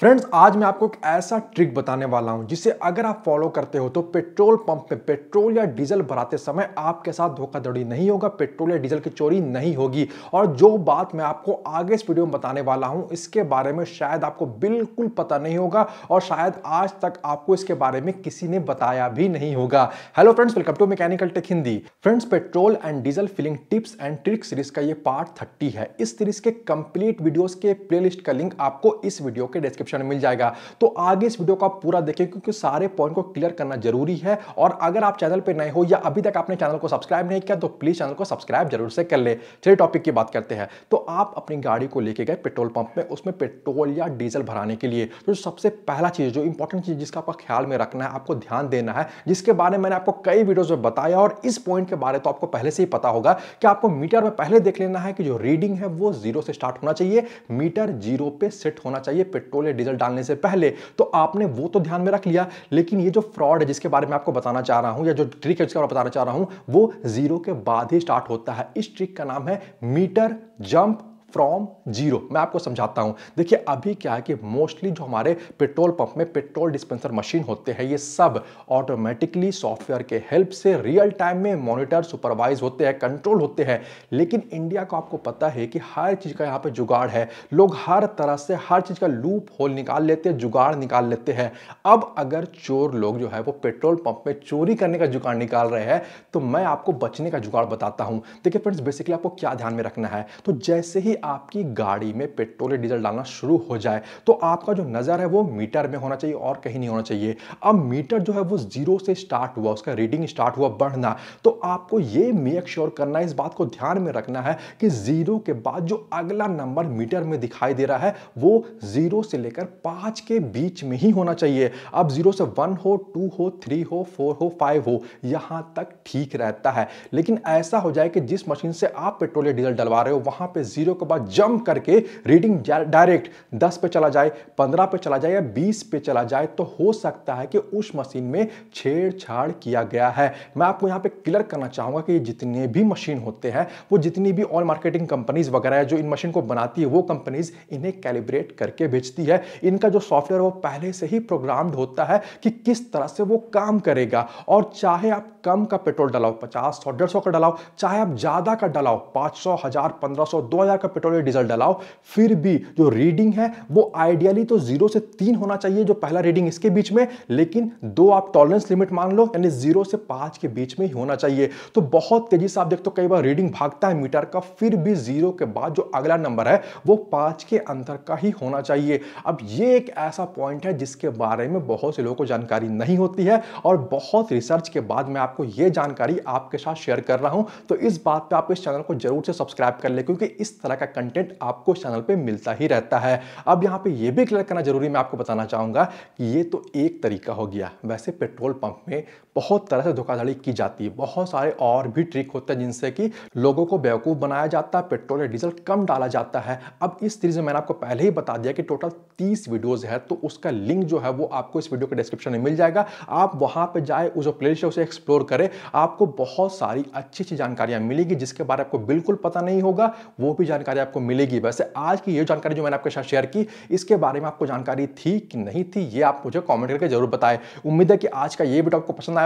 friends आज मैं आपको एक ऐसा ट्रिक बताने वाला हूं जिसे अगर आप फॉलो करते हो तो पेट्रोल पंप में पेट्रोल या डीजल भराते समय आपके साथ धोखाधड़ी नहीं होगा पेट्रोल या डीजल की चोरी नहीं होगी और जो बात मैं आपको आगे इस वीडियो में बताने वाला हूं इसके बारे में शायद आपको बिल्कुल पता नहीं होगा और शायद आज तक आपको इसके बारे में किसी ने बताया भी नहीं होगा hello friends welcome to mechanical tech Hindi friends petrol and diesel filling tips and trick series का ये पार्ट थर्टी है इस सीरीज के कंप्लीट वीडियोज के प्ले का लिंक आपको इस वीडियो के डेस्क्रिप्ट डिस्क्रिप्शन में मिल जाएगा तो आगे इस वीडियो को आप पूरा देखें क्योंकि सारे पॉइंट को क्लियर करना जरूरी है और अगर आप चैनल पर नए हो या अभी तक आपने चैनल को सब्सक्राइब नहीं किया तो प्लीज चैनल को सब्सक्राइब जरूर से कर ले चलिए टॉपिक की बात करते हैं तो आप अपनी गाड़ी को लेके गए पेट्रोल पंप में उसमें पेट्रोल या डीजल भराने के लिए तो सबसे पहला चीज जो इंपॉर्टेंट चीज जिसका आपका ख्याल में रखना है आपको ध्यान देना है जिसके बारे में मैंने आपको कई वीडियोज में बताया और इस पॉइंट के बारे तो आपको पहले से ही पता होगा कि आपको मीटर में पहले देख लेना है कि जो रीडिंग है वो जीरो से स्टार्ट होना चाहिए मीटर जीरो पे सेट होना चाहिए पेट्रोल या डीजल डालने से पहले तो आपने वो तो ध्यान में रख लिया लेकिन ये जो फ्रॉड है जिसके बारे में आपको बताना चाह रहा हूँ या जो ट्रिक है बारे में बताना चाह रहा हूँ वो जीरो के बाद ही स्टार्ट होता है इस ट्रिक का नाम है मीटर जंप फ्रॉम जीरो मैं आपको समझाता हूँ देखिए अभी क्या है कि मोस्टली जो हमारे पेट्रोल पंप में पेट्रोल डिस्पेंसर मशीन होते हैं ये सब ऑटोमेटिकली सॉफ्टवेयर के हेल्प से रियल टाइम में मॉनिटर सुपरवाइज होते हैं कंट्रोल होते हैं लेकिन इंडिया को आपको पता है कि हर चीज़ का यहाँ पर जुगाड़ है लोग हर तरह से हर चीज़ का लूप होल निकाल लेते हैं जुगाड़ निकाल लेते हैं अब अगर चोर लोग जो है वो पेट्रोल पंप में चोरी करने का जुगाड़ निकाल रहे हैं तो मैं आपको बचने का जुगाड़ बताता हूँ देखिए फ्रेंड्स बेसिकली आपको क्या ध्यान में रखना है तो जैसे ही आपकी गाड़ी में पेट्रोल या डीजल डालना शुरू हो जाए तो आपका जो नज़र है वो मीटर में होना चाहिए और कहीं नहीं होना चाहिए अब मीटर जो है वो ज़ीरो से स्टार्ट हुआ उसका रीडिंग स्टार्ट हुआ बढ़ना तो आपको ये मेक श्योर करना है इस बात को ध्यान में रखना है कि ज़ीरो के बाद जो अगला नंबर मीटर में दिखाई दे रहा है वो ज़ीरो से लेकर पाँच के बीच में ही होना चाहिए अब ज़ीरो से वन हो टू हो थ्री हो फोर हो फाइव हो यहाँ तक ठीक रहता है लेकिन ऐसा हो जाए कि जिस मशीन से आप पेट्रोल या डीजल डलवा रहे हो वहाँ पे जीरो के बाद जंप करके रीडिंग डायरेक्ट 10 पे चला जाए 15 पे चला जाए या 20 पे चला जाए तो हो सकता है कि उस मशीन में छेड़छाड़ किया गया है मैं आपको यहाँ पे क्लियर करना चाहूँगा कि ये जितने भी मशीन होते हैं वो जितनी भी ऑल मार्केटिंग कंपनीज वगैरह जो इन मशीन को बनाती है वो कंपनीज इन्हें कैलिब्रेट करके भेजती है इनका जो सॉफ्टवेयर वो पहले से ही प्रोग्राम्ड होता है कि किस तरह से वो काम करेगा और चाहे आप कम का पेट्रोल डलाओ पचास सौ डेढ़ सौ का डलाओ चाहे आप ज़्यादा का डलाओ पाँच सौ हज़ार पंद्रह सौ दो हज़ार का या डीजल डलाओ फिर भी जो रीडिंग है वो आइडियली तो जीरो से तीन होना चाहिए जो पहला रीडिंग इसके बीच में लेकिन दो आप टॉलरेंस लिमिट मान लो यानी जीरो से पांच के बीच में ही होना चाहिए तो बहुत तेजी से आप देखते हो कई बार रीडिंग भागता है मीटर का फिर भी जीरो के बाद जो अगला नंबर है वो पांच के अंतर का ही होना चाहिए अब ये एक ऐसा पॉइंट है जिसके बारे में बहुत से लोगों को जानकारी नहीं होती है और बहुत रिसर्च के बाद मैं आपको ये जानकारी आपके साथ शेयर कर रहा हूं तो इस बात पर आप इस चैनल को जरूर से सब्सक्राइब कर ले क्योंकि इस तरह का कंटेंट आपको चैनल पे मिलता ही रहता है अब यहाँ पे ये भी क्लियर करना जरूरी मैं आपको बताना चाहूँगा कि ये तो एक तरीका हो गया वैसे पेट्रोल पंप में बहुत तरह से धोखाधड़ी की जाती है बहुत सारे और भी ट्रिक होते हैं जिनसे कि लोगों को बेवकूफ़ बनाया जाता है पेट्रोल या डीजल कम डाला जाता है अब इस सीरीज में मैंने आपको पहले ही बता दिया कि टोटल तीस वीडियोज़ है तो उसका लिंक जो है वो आपको इस वीडियो के डिस्क्रिप्शन में मिल जाएगा आप वहाँ पर जाए उस प्ले लिस्ट उसे एक्सप्लोर करें आपको बहुत सारी अच्छी अच्छी जानकारियाँ मिलेगी जिसके बारे में आपको बिल्कुल पता नहीं होगा वो भी जानकारी आपको मिलेगी वैसे आज की ये जानकारी जो मैंने आपके साथ शेयर की इसके बारे में आपको जानकारी थी कि नहीं थी ये आप मुझे कॉमेंट करके जरूर बताएं उम्मीद है कि आज का ये वीडियो आपको पसंद आया